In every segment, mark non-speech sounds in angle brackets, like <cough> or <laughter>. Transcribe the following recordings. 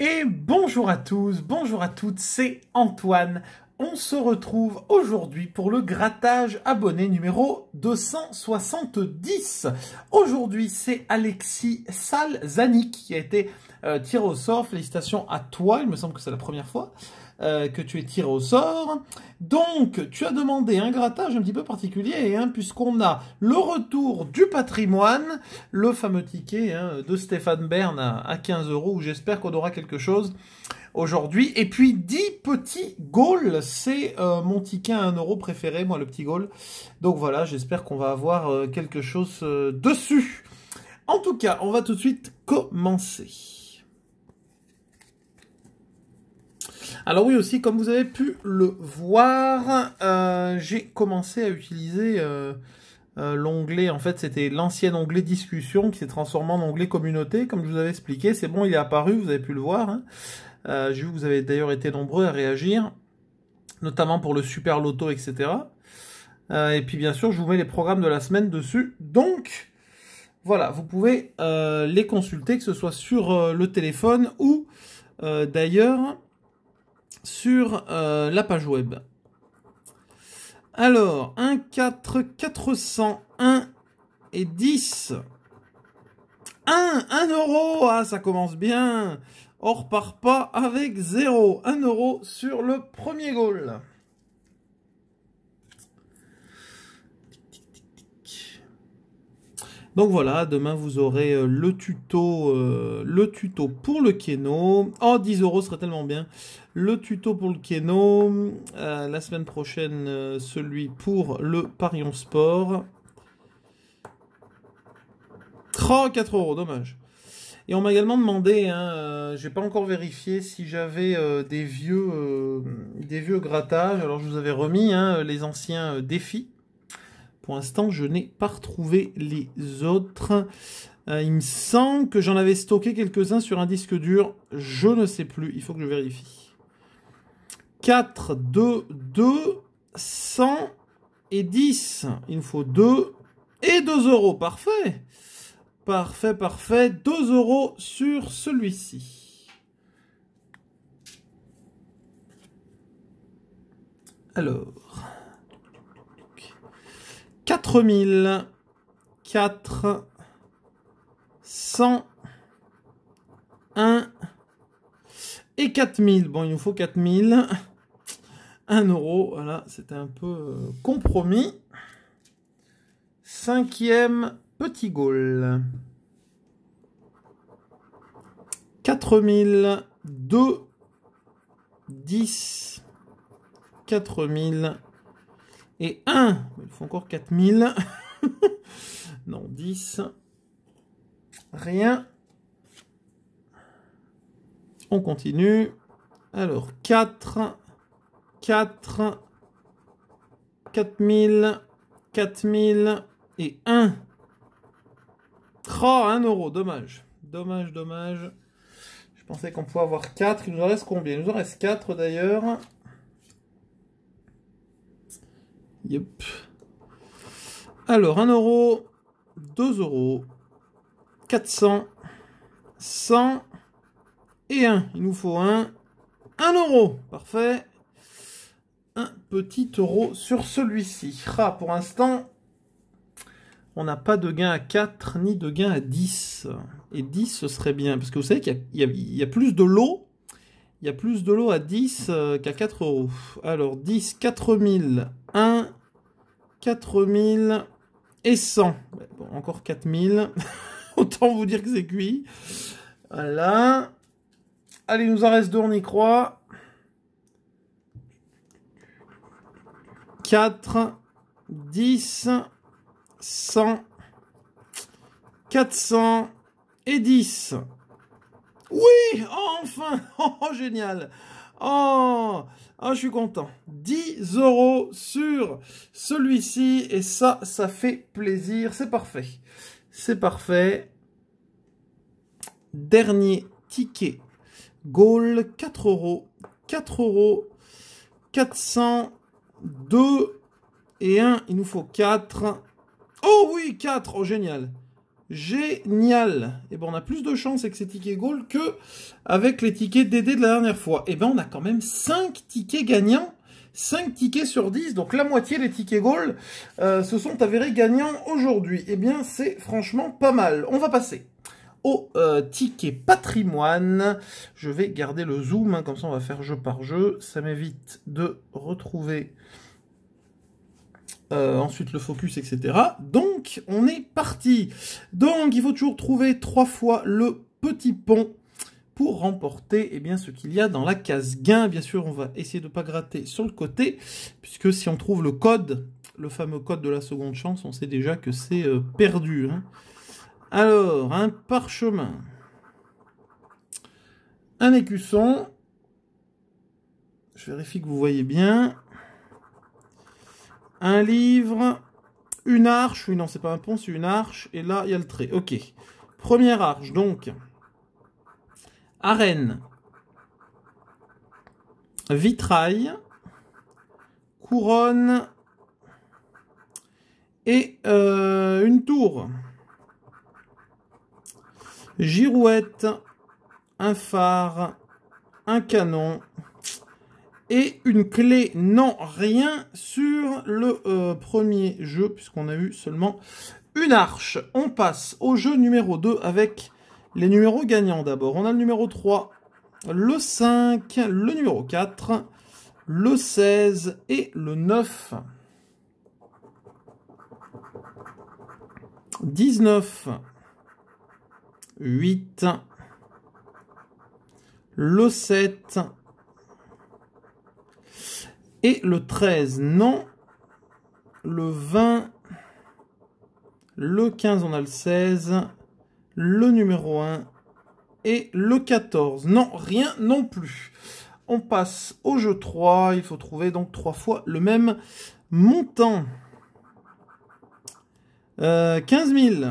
Et bonjour à tous, bonjour à toutes, c'est Antoine. On se retrouve aujourd'hui pour le grattage abonné numéro 270. Aujourd'hui, c'est Alexis Salzani qui a été euh, tiré au sort. Félicitations à toi, il me semble que c'est la première fois. Euh, que tu es tiré au sort. Donc, tu as demandé un grattage un petit peu particulier, hein, puisqu'on a le retour du patrimoine, le fameux ticket hein, de Stéphane Bern à, 15 euros, où j'espère qu'on aura quelque chose aujourd'hui. Et puis 10 petits goals, c'est euh, mon ticket à 1 euro préféré, moi le petit goal, Donc voilà, j'espère qu'on va avoir euh, quelque chose dessus. En tout cas, on va tout de suite commencer. Alors oui aussi, comme vous avez pu le voir, euh, j'ai commencé à utiliser euh, euh, l'onglet, en fait c'était l'ancien onglet discussion qui s'est transformé en onglet communauté, comme je vous avais expliqué, c'est bon, il est apparu, vous avez pu le voir. Hein. j'ai vous avez d'ailleurs été nombreux à réagir, notamment pour le super loto, etc. et puis bien sûr, je vous mets les programmes de la semaine dessus. Donc, voilà, vous pouvez les consulter, que ce soit sur le téléphone ou d'ailleurs sur euh, la page web. Alors, 1, 4, 401 et 10. 1, 1 euro, ah, ça commence bien. On repart pas avec 0. 1 euro sur le premier goal. Donc voilà, demain vous aurez euh, le tuto, euh, le tuto pour le Keno. Oh, 10 euros serait tellement bien le tuto pour le Keno, euh, la semaine prochaine euh, celui pour le Parion Sport. 34 euros, dommage. Et on m'a également demandé, hein, n'ai euh, j'ai pas encore vérifié si j'avais des vieux, des vieux grattages. Alors je vous avais remis hein, les anciens défis. Pour l'instant, je n'ai pas retrouvé les autres. il me semble que j'en avais stocké quelques-uns sur un disque dur. Je ne sais plus. Il faut que je vérifie. 4, 2, 2, 100 et 10. Il nous faut 2 et 2 euros. Parfait. Parfait, parfait. 2 euros sur celui-ci. Alors. 4000. 4. 100. 1. Et 4000, bon, il nous faut 4000. 1 euro, voilà, c'était un peu euh, compromis. Cinquième petit goal. 4000, 2, 10, 4000 et 1. Il faut encore 4000. <laughs> non, 10. Rien. On continue. Alors, 4, 4, 4000, 4000 et 1. 3, 1 euro, dommage. Dommage, dommage. Je pensais qu'on pouvait avoir 4. Il nous en reste combien Il nous en reste 4 d'ailleurs. Yep. Alors, 1 euro, 2 euros, 400, 100, et un. Il nous faut un. Un euro. Parfait. Un petit euro sur celui-ci. Ah, pour l'instant, on n'a pas de gain à 4 ni de gain à 10. Et 10, ce serait bien. Parce que vous savez qu'il y, y, a plus de l'eau. Il y a plus de l'eau à 10 euh, qu'à 4 euros. Alors 10, 4000, 1, 4000 et 100. Bon, encore 4000. <laughs> Autant vous dire que c'est cuit. Voilà. Allez, il nous en reste deux, on y croit. 4, 10, 100, 400 et 10. Oui, enfin, <laughs> oh, oh, génial. Oh, oh, je suis content. 10 euros sur celui-ci et ça, ça fait plaisir. C'est parfait. C'est parfait. Dernier ticket Gaulle, 4 euros, 4 euros, 400, 2 et 1, il nous faut 4. Oh oui, 4, oh génial. Génial. Et eh bien on a plus de chance avec ces tickets Gaulle que avec les tickets DD de la dernière fois. Et eh bien on a quand même 5 tickets gagnants. 5 tickets sur 10, donc la moitié des tickets Gaulle euh, se sont avérés gagnants aujourd'hui. et eh bien, c'est franchement pas mal. On va passer euh, ticket patrimoine. Je vais garder le zoom, hein, comme ça on va faire jeu par jeu. Ça m'évite de retrouver euh, ensuite le focus, etc. Donc on est parti. Donc il faut toujours trouver trois fois le petit pont pour remporter et eh bien, ce qu'il y a dans la case gain. Bien sûr, on va essayer de ne pas gratter sur le côté, puisque si on trouve le code, le fameux code de la seconde chance, on sait déjà que c'est euh, perdu. Hein. Alors, un parchemin, un écusson, je vérifie que vous voyez bien, un livre, une arche, oui non c'est pas un pont, c'est une arche, et là il y a le trait, ok. Première arche, donc, arène, vitrail, couronne et euh, une tour girouette, un phare, un canon et une clé. Non, rien sur le euh, premier jeu puisqu'on a eu seulement une arche. On passe au jeu numéro 2 avec les numéros gagnants d'abord. On a le numéro 3, le 5, le numéro 4, le 16 et le 9. 19. 8, le 7 et le 13, non, le 20, le 15, on a le 16, le numéro 1 et le 14. Non, rien non plus. On passe au jeu 3, il faut trouver donc trois fois le même montant. 15 euh, 000.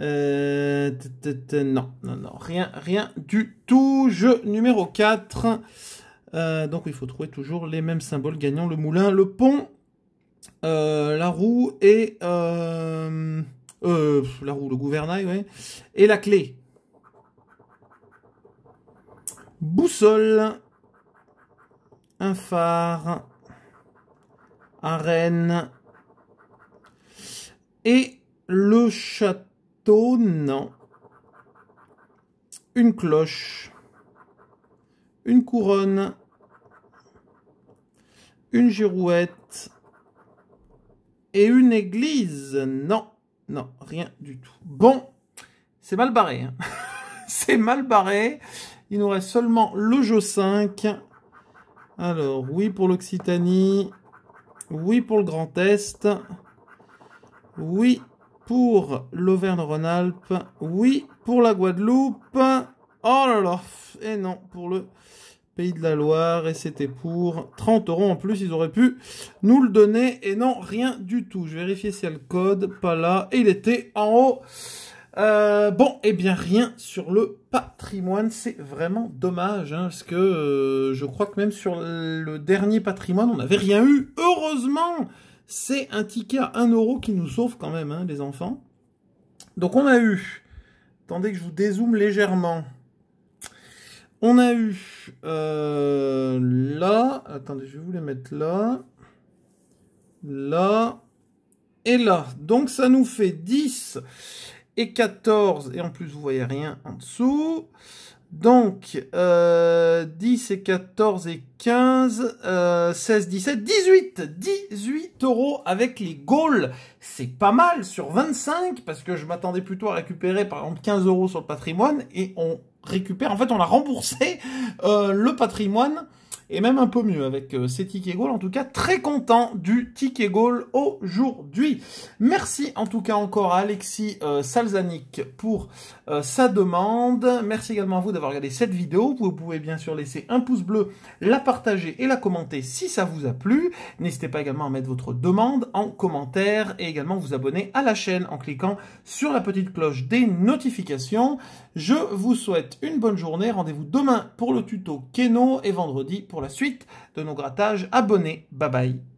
Euh, non, non, non, rien, rien du tout. Jeu numéro 4. Euh, donc il faut trouver toujours les mêmes symboles gagnant le moulin, le pont, euh, la roue et euh, la roue, le gouvernail, et la clé. Boussole, un phare, arène et le château non. Une cloche. Une couronne. Une girouette. Et une église. Non, non, rien du tout. Bon, c'est mal barré. Hein. <laughs> c'est mal barré. Il nous reste seulement le jeu 5. Alors, oui pour l'Occitanie. Oui pour le Grand Est. Oui pour l'Auvergne-Rhône-Alpes. Oui, pour la Guadeloupe. Oh là là Et non, pour le Pays de la Loire. Et c'était pour 30 euros en plus. Ils auraient pu nous le donner. Et non, rien du tout. Je vérifiais s'il y a le code. Pas là. Et il était en haut. Euh, bon, et eh bien rien sur le patrimoine, c'est vraiment dommage, hein, parce que euh, je crois que même sur le dernier patrimoine, on n'avait rien eu. Heureusement, c'est un ticket à 1€ euro qui nous sauve quand même, hein, les enfants. Donc on a eu, attendez que je vous dézoome légèrement, on a eu euh, là, attendez, je vais vous les mettre là, là, et là. Donc ça nous fait 10 et 14, et en plus vous voyez rien en dessous. Donc, euh, 10 et 14 et 15, euh, 16, 17, 18 18 euros avec les goals C'est pas mal sur 25, parce que je m'attendais plutôt à récupérer par exemple 15 euros sur le patrimoine, et on récupère, en fait on a remboursé euh, le patrimoine et même un peu mieux avec euh, ces tickets goals. En tout cas, très content du ticket goal aujourd'hui. Merci en tout cas encore à Alexis euh, Salzanik pour euh, sa demande. Merci également à vous d'avoir regardé cette vidéo. Vous pouvez bien sûr laisser un pouce bleu, la partager et la commenter si ça vous a plu. N'hésitez pas également à mettre votre demande en commentaire et également vous abonner à la chaîne en cliquant sur la petite cloche des notifications. Je vous souhaite une bonne journée. Rendez-vous demain pour le tuto Keno et vendredi pour pour la suite de nos grattages. Abonnez, bye bye.